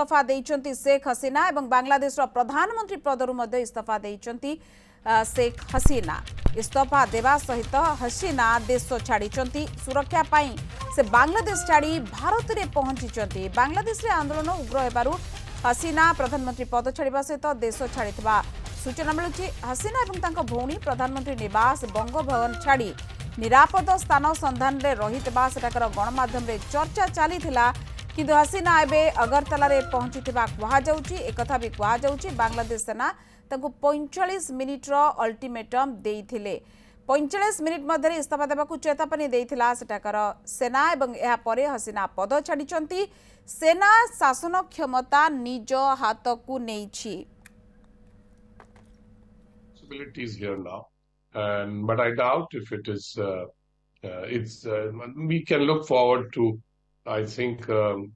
इस्तफा दे शेख हसीना और बांग्लादेश प्रधानमंत्री पदर इस्तफा देखते शेख हसीना इस्तफा देवा सहित हसीना देश छाड़ सुरक्षापी से बांग्लादेश छाड़ भारत में पहुंची बांग्लादेश आंदोलन उग्र होवु हसीना प्रधानमंत्री पद छाड़ सहित देश छाड़ सूचना मिलूँ हसीना और भौणी प्रधानमंत्री नवास बंगभवन छाड़ निरापद स्थान सन्धान में रही गणमाध्यम चर्चा चली किंतु हसीना एवं अगरतल पहुंची कहुच्च एक कहलादेश सेना पैंचाश मिनिट्र अल्टिमेटम दे पैंचाश मिनिट मध्य इस्तफा देवा चेतावनी सेठाकर सेना और यह हसीना पद छाड़ सेना शासन क्षमता निज हाथ को नहीं Is here now, and but I doubt if it is. Uh, uh, it's uh, we can look forward to I think um,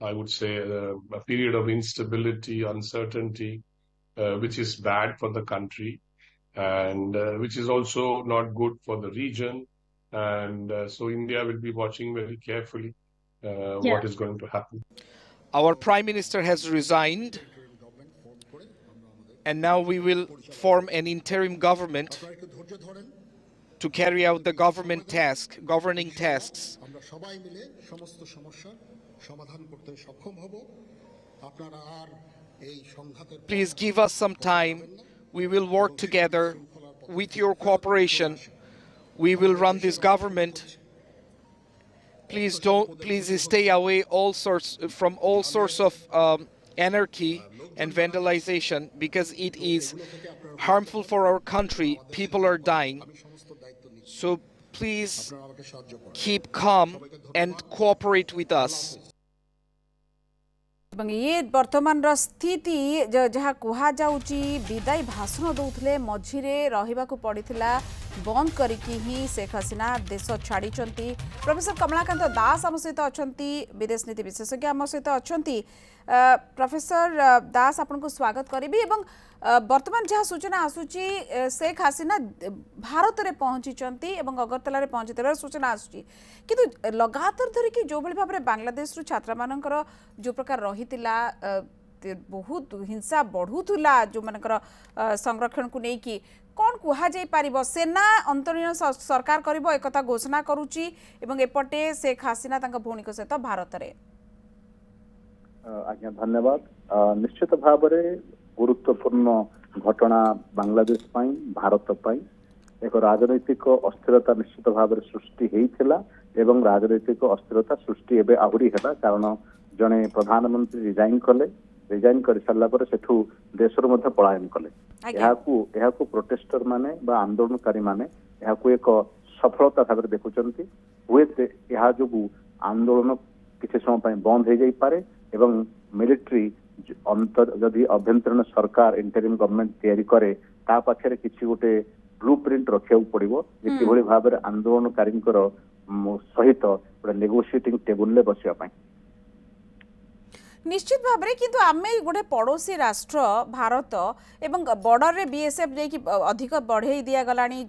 I would say uh, a period of instability, uncertainty, uh, which is bad for the country and uh, which is also not good for the region. And uh, so India will be watching very carefully uh, yeah. what is going to happen. Our Prime Minister has resigned. And now we will form an interim government to carry out the government task, governing tasks. Please give us some time. We will work together with your cooperation. We will run this government. Please don't. Please stay away all sorts from all sorts of um, anarchy and vandalization because it is harmful for our country. People are dying. So please keep calm and cooperate with us. এবং ଇଏ ବର୍ତ୍ତମାନର ସ୍ଥିତି ଯାହା କୁହାଯାଉଛି ବିଦାୟୀ ଭାଷଣ ଦେଉଥିଲେ ମଝିରେ ରହିବାକୁ ପଡ଼ିଥିଲା बंद करेख ही हसीना देश छाड़ी प्रफेसर कमलाकांत दास आम सहित अच्छा विदेश नीति विशेषज्ञ आम सहित अच्छा प्रफेसर दास आपन को स्वागत करी एवं बर्तमान जहाँ सूचना आसूरी शेख हसीना भारत में पहुँची एवं अगरतल में पहुँची थे सूचना आसु लगातार धरिकी जो भाव में बांग्लादेश छात्र मान जो प्रकार रही ବହୁତ ହିଂସା ବଢ଼ୁଥିଲା ଯେଉଁମାନଙ୍କର ସଂରକ୍ଷଣକୁ ନେଇକି କ'ଣ କୁହାଯାଇପାରିବ ସେନା ଅନ୍ତରୀଣ ସରକାର କରିବ ଏକଥା ଘୋଷଣା କରୁଛି ଏବଂ ଏପଟେ ଶେଖ ହାସିନା ତାଙ୍କ ଭଉଣୀଙ୍କ ସହିତ ଭାରତରେ ଆଜ୍ଞା ଧନ୍ୟବାଦ ନିଶ୍ଚିତ ଭାବରେ ଗୁରୁତ୍ୱପୂର୍ଣ୍ଣ ଘଟଣା ବାଂଲାଦେଶ ପାଇଁ ଭାରତ ପାଇଁ ଏକ ରାଜନୈତିକ ଅସ୍ଥିରତା ନିଶ୍ଚିତ ଭାବରେ ସୃଷ୍ଟି ହେଇଥିଲା ଏବଂ ରାଜନୈତିକ ଅସ୍ଥିରତା ସୃଷ୍ଟି ଏବେ ଆହୁରି ହେଲା କାରଣ ଜଣେ ପ୍ରଧାନମନ୍ତ୍ରୀ ରିଜାଇନ୍ କଲେ ରିଜାଇନ୍ କରିସାରିଲା ପରେ ସେଠୁ ଦେଶରୁ ମଧ୍ୟ ପଳାୟନ କଲେ ଏହାକୁ ଏହାକୁ ପ୍ରୋଟେଷ୍ଟର ମାନେ ବା ଆନ୍ଦୋଳନକାରୀ ମାନେ ଏହାକୁ ଏକ ସଫଳତା ଭାବରେ ଦେଖୁଛନ୍ତି ହୁଏତ ଏହା ଯୋଗୁଁ ଆନ୍ଦୋଳନ କିଛି ସମୟ ପାଇଁ ବନ୍ଦ ହେଇଯାଇପାରେ ଏବଂ ମିଲିଟାରୀ ଯଦି ଆଭ୍ୟନ୍ତରୀଣ ସରକାର ଇଣ୍ଟରିମ୍ ଗଭର୍ଣ୍ଣମେଣ୍ଟ ତିଆରି କରେ ତା ପାଖରେ କିଛି ଗୋଟେ ବ୍ଲୁ ପ୍ରିଣ୍ଟ ରଖିବାକୁ ପଡିବ ଯେ କିଭଳି ଭାବରେ ଆନ୍ଦୋଳନକାରୀଙ୍କର ସହିତ ଗୋଟେ ନେଗୋସିଏଟିଂ ଟେବୁଲରେ ବସିବା ପାଇଁ নিশ্চিত ভাবে কিন্তু আমি গোটে পড়োশী রাষ্ট্র ভারত এবং বর্ডরের বিএসএফ যাই অধিক বড়াই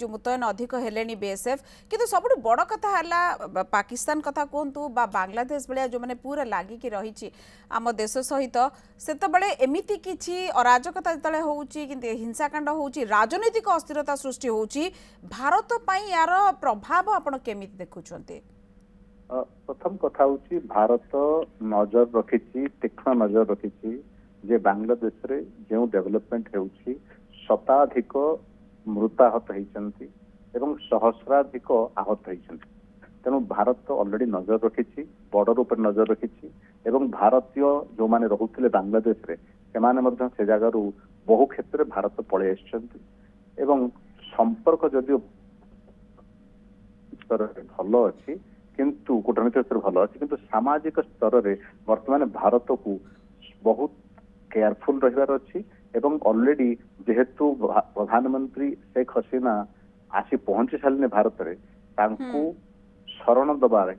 যে মুতয়ন অধিক হলে বিএসএফ কিন্তু সবুঠু বড় কথা হল পাকিস্তান কথা কুহতু বা বাংলাদেশ ভাইয়া যে পুরা লাগিকি রয়েছে আম সহিত সেতবে এমিতি কিছু অরাজকতা যেত হচ্ছে কিন্তু হিংসাকাণ্ড হচ্ছে রাজনৈতিক অস্থিরতা সৃষ্টি হচ্ছে ভারত পাই ইয়ার প্রভাব আপনার কেমিতি দেখুছেন ପ୍ରଥମ କଥା ହେଉଛି ଭାରତ ନଜର ରଖିଛି ତୀକ୍ଷ୍ଣ ନଜର ରଖିଛି ଯେ ବାଂଲାଦେଶରେ ଯେଉଁ ଡେଭଲପମେଣ୍ଟ ହେଉଛି ଶତାଧିକ ମୃତାହତ ହେଇଛନ୍ତି ଏବଂ ସହସ୍ରାଧିକ ଆହତ ହେଇଛନ୍ତି ତେଣୁ ଭାରତ ଅଲରେଡି ନଜର ରଖିଛି ବର୍ଡର ଉପରେ ନଜର ରଖିଛି ଏବଂ ଭାରତୀୟ ଯେଉଁମାନେ ରହୁଥିଲେ ବାଂଲାଦେଶରେ ସେମାନେ ମଧ୍ୟ ସେ ଜାଗାରୁ ବହୁ କ୍ଷେତ୍ରରେ ଭାରତ ପଳେଇ ଆସିଛନ୍ତି ଏବଂ ସମ୍ପର୍କ ଯଦିଓ ଭଲ ଅଛି କିନ୍ତୁ କୂଟନୈତିକ ସ୍ତରରେ ଭଲ ଅଛି କିନ୍ତୁ ସାମାଜିକ ସ୍ତରରେ ବର୍ତ୍ତମାନ ଭାରତକୁ ବହୁତ କେୟାରଫୁଲ ରହିବାର ଅଛି ଏବଂ ଅଲରେଡି ଯେହେତୁ ପ୍ରଧାନମନ୍ତ୍ରୀ ଶେଖ ହସିନା ଆସି ପହଞ୍ଚି ସାରିଲେଣି ଭାରତରେ ତାଙ୍କୁ ଶରଣ ଦେବାରେ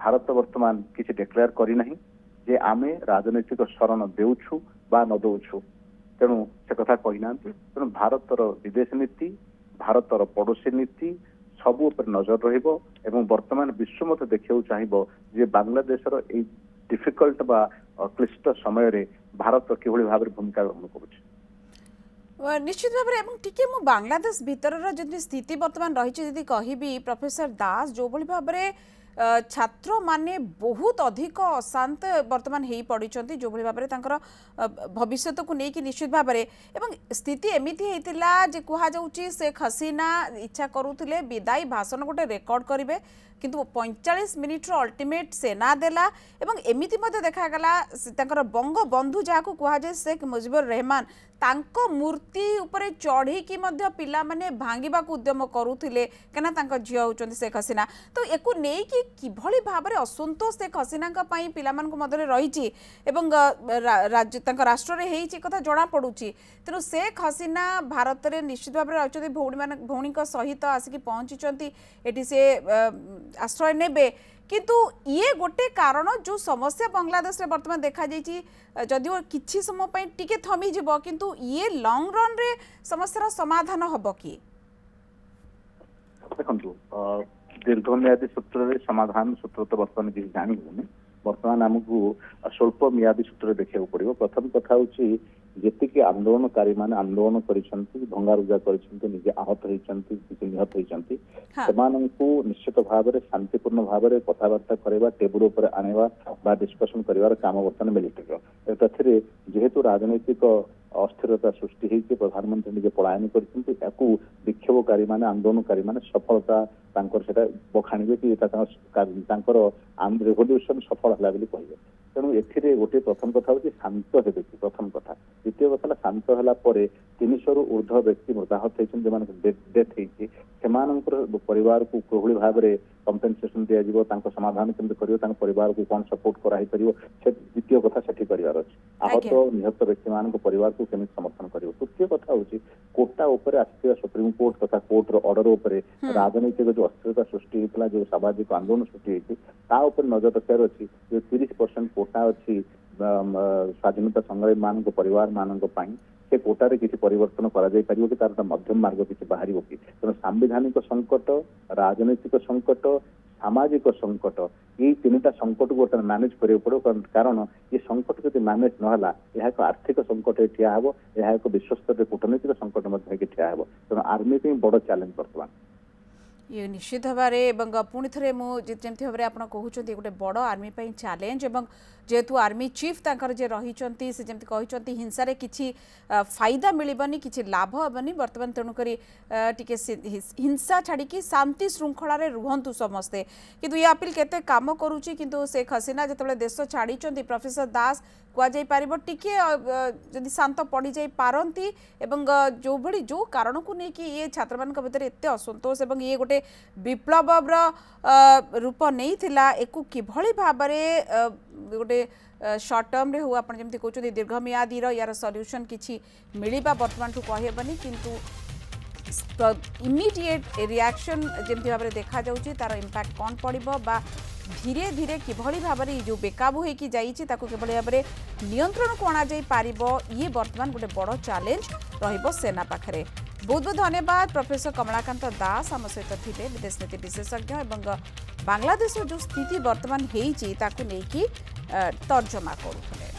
ଭାରତ ବର୍ତ୍ତମାନ କିଛି ଡିକ୍ଲେୟାର କରିନାହିଁ ଯେ ଆମେ ରାଜନୈତିକ ଶରଣ ଦେଉଛୁ ବା ନ ଦେଉଛୁ ତେଣୁ ସେ କଥା କହିନାହାନ୍ତି ତେଣୁ ଭାରତର ବିଦେଶ ନୀତି ଭାରତର ପଡ଼ୋଶୀ ନୀତି ସବୁ ଉପରେ ନଜର ରହିବ ଏବଂ ବର୍ତ୍ତମାନ ବିଶ୍ୱ ମଧ୍ୟ ଦେଖିବାକୁ ଚାହିଁବ ଯେ ବାଂଲାଦେଶର ଏଇ ଡିଫିକଲ୍ଟ ବା କ୍ଲିଷ୍ଟ ସମୟରେ ଭାରତ କିଭଳି ଭାବରେ ଭୂମିକା ଗ୍ରହଣ କରୁଛି ନିଶ୍ଚିତ ଭାବରେ ଏବଂ ଟିକେ ମୁଁ ବାଂଲାଦେଶ ଭିତରର ଯଦି ସ୍ଥିତି ବର୍ତ୍ତମାନ ରହିଛି ଯଦି କହିବି ପ୍ରଫେସର ଦାସ ଯେଉଁଭଳି ଭାବରେ छात्र माने बहुत अधिक अशांत बर्तमान हो पड़ी जो भाव में भविष्य को लेकिन निश्चित भाव में स्थिति एमती है जे कहु शेख हसीना इच्छा करुले विदायी भाषण गोटे रेकर्ड करेंगे কিন্তু পঁয়চাশ মিনিট্র অল্টিমেট সে না দেলা এবং এমিতি মধ্যে দেখা গেল তাঁর বঙ্গ বন্ধু যা কুহযায়ে শেখ মুজিবুর রহমান তাঁক মূর্তি উপরে চড়িকি মধ্যে পিলা মানে ভাঙ্গিবাকু উদ্যম করুলে কেন তাঁর ঝিও হচ্ছেন শেখ হসিনা তো একু নেই কিভাবে ভাবে অসন্তোষ শেখ হসিনা পিলা মানুষ মধ্যে রয়েছে এবং তাঁর রাষ্ট্রের হয়েছে কথা জনাপড়ুছি তেমন শেখ হসিনা ভারতের নিশ্চিত ভাবে রয়েছেন ভৌণী ভৌণী সহ আসি পৌঁছিছেন এটি সে আশ্রয় নেবে কিন্তু ইয়ে গোটে কারণ যে সমস্যা বাংলাদেশে বর্তমান দেখা যাই যদিও কিছু সময় পাই টিকে থমি যাব কিন্তু ইয়ে লং রন রে সমস্যার সমাধান হব কি দেখন্তু দীর্ঘমেয়াদী সূত্রে সমাধান সূত্র তো বর্তমানে কিছু জানি বর্তমান আমাকে স্বল্প মেয়াদী সূত্রে দেখা পড়ব প্রথম কথা হচ্ছে ଯେତିକି ଆନ୍ଦୋଳନକାରୀମାନେ ଆନ୍ଦୋଳନ କରିଛନ୍ତି ଭଙ୍ଗାରୁଜା କରିଛନ୍ତି ନିଜେ ଆହତ ହୋଇଛନ୍ତି କିଛି ନିହତ ହୋଇଛନ୍ତି ସେମାନଙ୍କୁ ନିଶ୍ଚିତ ଭାବରେ ଶାନ୍ତିପୂର୍ଣ୍ଣ ଭାବରେ କଥାବାର୍ତ୍ତା କରିବା ଟେବୁଲ ଉପରେ ଆଣିବା ବା ଡିସ୍କସନ କରିବାର କାମ ବର୍ତ୍ତମାନ ମିଳିଥିବ ଏଥିରେ ଯେହେତୁ ରାଜନୈତିକ ଅସ୍ଥିରତା ସୃଷ୍ଟି ହେଇଛି ପ୍ରଧାନମନ୍ତ୍ରୀ ନିଜେ ପଳାୟନ କରିଛନ୍ତି ଏହାକୁ ବିକ୍ଷୋଭକାରୀମାନେ ଆନ୍ଦୋଳନକାରୀମାନେ ସଫଳତା ତାଙ୍କର ସେଟା ବଖାଣିବେ କି ତାଙ୍କର ରେଭଲ୍ୟୁସନ ସଫଳ ହେଲା ବୋଲି କହିବେ ତେଣୁ ଏଥିରେ ଗୋଟେ ପ୍ରଥମ କଥା ହେଉଛି ଶାନ୍ତ ହେବେ ପ୍ରଥମ କଥା ଦ୍ୱିତୀୟ କଥା ହେଲା ଶାନ୍ତ ହେଲା ପରେ ତିନିଶହରୁ ଊର୍ଦ୍ଧ୍ୱ ବ୍ୟକ୍ତି ମୃତାହତ ହେଇଛନ୍ତି ଯେଉଁମାନଙ୍କ ଡେଥ୍ ହେଇଛି ସେମାନଙ୍କର ପରିବାରକୁ କୋହଳି ଭାବରେ କମ୍ପେନସେସନ ଦିଆଯିବ ତାଙ୍କ ସମାଧାନ କେମିତି କରିବ ତାଙ୍କ ପରିବାରକୁ କ'ଣ ସପୋର୍ଟ କରାହେଇପାରିବ ସେ ଦ୍ୱିତୀୟ କଥା ସେଠି କରିବାର ଅଛି ଆହତ ନିହତ ବ୍ୟକ୍ତିମାନଙ୍କ ପରିବାରକୁ କେମିତି ସମର୍ଥନ କରିବ ତୃତୀୟ କଥା ହେଉଛି କୋଟା ଉପରେ ଆସିଥିବା ସୁପ୍ରିମକୋର୍ଟ ତଥା କୋର୍ଟର ଅର୍ଡର ଉପରେ ରାଜନୈତିକ ଯୋଉ ଅସ୍ଥିରତା ସୃଷ୍ଟି ହେଇଥିଲା ଯୋଉ ସାମାଜିକ ଆନ୍ଦୋଳନ ସୃଷ୍ଟି ହେଇଛି ତା ଉପରେ ନଜର ରଖିବାର ଅଛି ଯୋଉ ତିରିଶ ପରସେଣ୍ଟ କୋଟା ଅଛି ସ୍ୱାଧୀନତା ସଂଗ୍ରାମୀ ମାନଙ୍କ ପରିବାର ମାନଙ୍କ ପାଇଁ ସେ କୋଟାରେ କିଛି ପରିବର୍ତ୍ତନ କରାଯାଇପାରିବ କି ତାର ମଧ୍ୟମ ମାର୍ଗ କିଛି ବାହାରିବ କି ତେଣୁ ସାମ୍ବିଧାନିକ ସଙ୍କଟ ରାଜନୈତିକ ସଙ୍କଟ ସାମାଜିକ ସଙ୍କଟ ଏଇ ତିନିଟା ସଙ୍କଟକୁ ବର୍ତ୍ତମାନ ମ୍ୟାନେଜ କରିବାକୁ ପଡିବ କାରଣ ଏ ସଙ୍କଟ ଯଦି ମ୍ୟାନେଜ ନହେଲା ଏହା ଏକ ଆର୍ଥିକ ସଙ୍କଟରେ ଠିଆ ହେବ ଏହା ଏକ ବିଶ୍ୱସ୍ତରରେ କୂଟନୈତିକ ସଙ୍କଟ ମଧ୍ୟ ହେଇକି ଠିଆ ହେବ ତେଣୁ ଆର୍ମି ପାଇଁ ବଡ ଚ୍ୟାଲେଞ୍ଜ ବର୍ତ୍ତମାନ ये निश्चित भावे पुणी थे जमी भाव में आपंट गोटे बड़ आर्मी चैलेंज और जेहेतु आर्मी चीफ तर जे रही से जमी कही हिंसा किसी फायदा मिल कि लाभ हेन बर्तमान तेणुक हिंसा छाड़ी शांति श्रृंखल में रुहतु समस्ते कितु ये अपिल के कम करुँ शेख हसीना जिते देश छाड़ प्रफेसर दास कहुपर शांत पड़ी जा पारती एवं जो भाई जो कारण को नहीं कि ये छात्र मान भर एत असंतोष और ये गोटे विप्लवर रूप नहीं कि भाव गोटे सर्ट टर्म्रे आपत कौन दीर्घ मियादी यार सल्यूशन किसी मिलवा बर्तमान कहेबनी कितु इमिडिएट रिएक्शन जमी भाव देखा जा रहा इंपैक्ट कौन पड़े बा ধীরে ধীরে কিভাবে ভাবে এই যে বেকাবু হয়েকি যাইছে তাকে কিভাবে ভাবে নিয়ন্ত্রণকু অণাযাই পারিব ইয়ে বর্তমান গোটে বড় চ্যালেঞ্জ রহব সেনা পাখে ବହୁତ ବହୁତ ଧନ୍ୟବାଦ ପ୍ରଫେସର କମଳାକାନ୍ତ ଦାସ ଆମ ସହିତ ଥିଲେ ବିଦେଶ ନୀତି ବିଶେଷଜ୍ଞ ଏବଂ ବାଂଲାଦେଶର ଯେଉଁ ସ୍ଥିତି ବର୍ତ୍ତମାନ ହେଇଛି ତାକୁ ନେଇକି ତର୍ଜମା କରୁଥିଲେ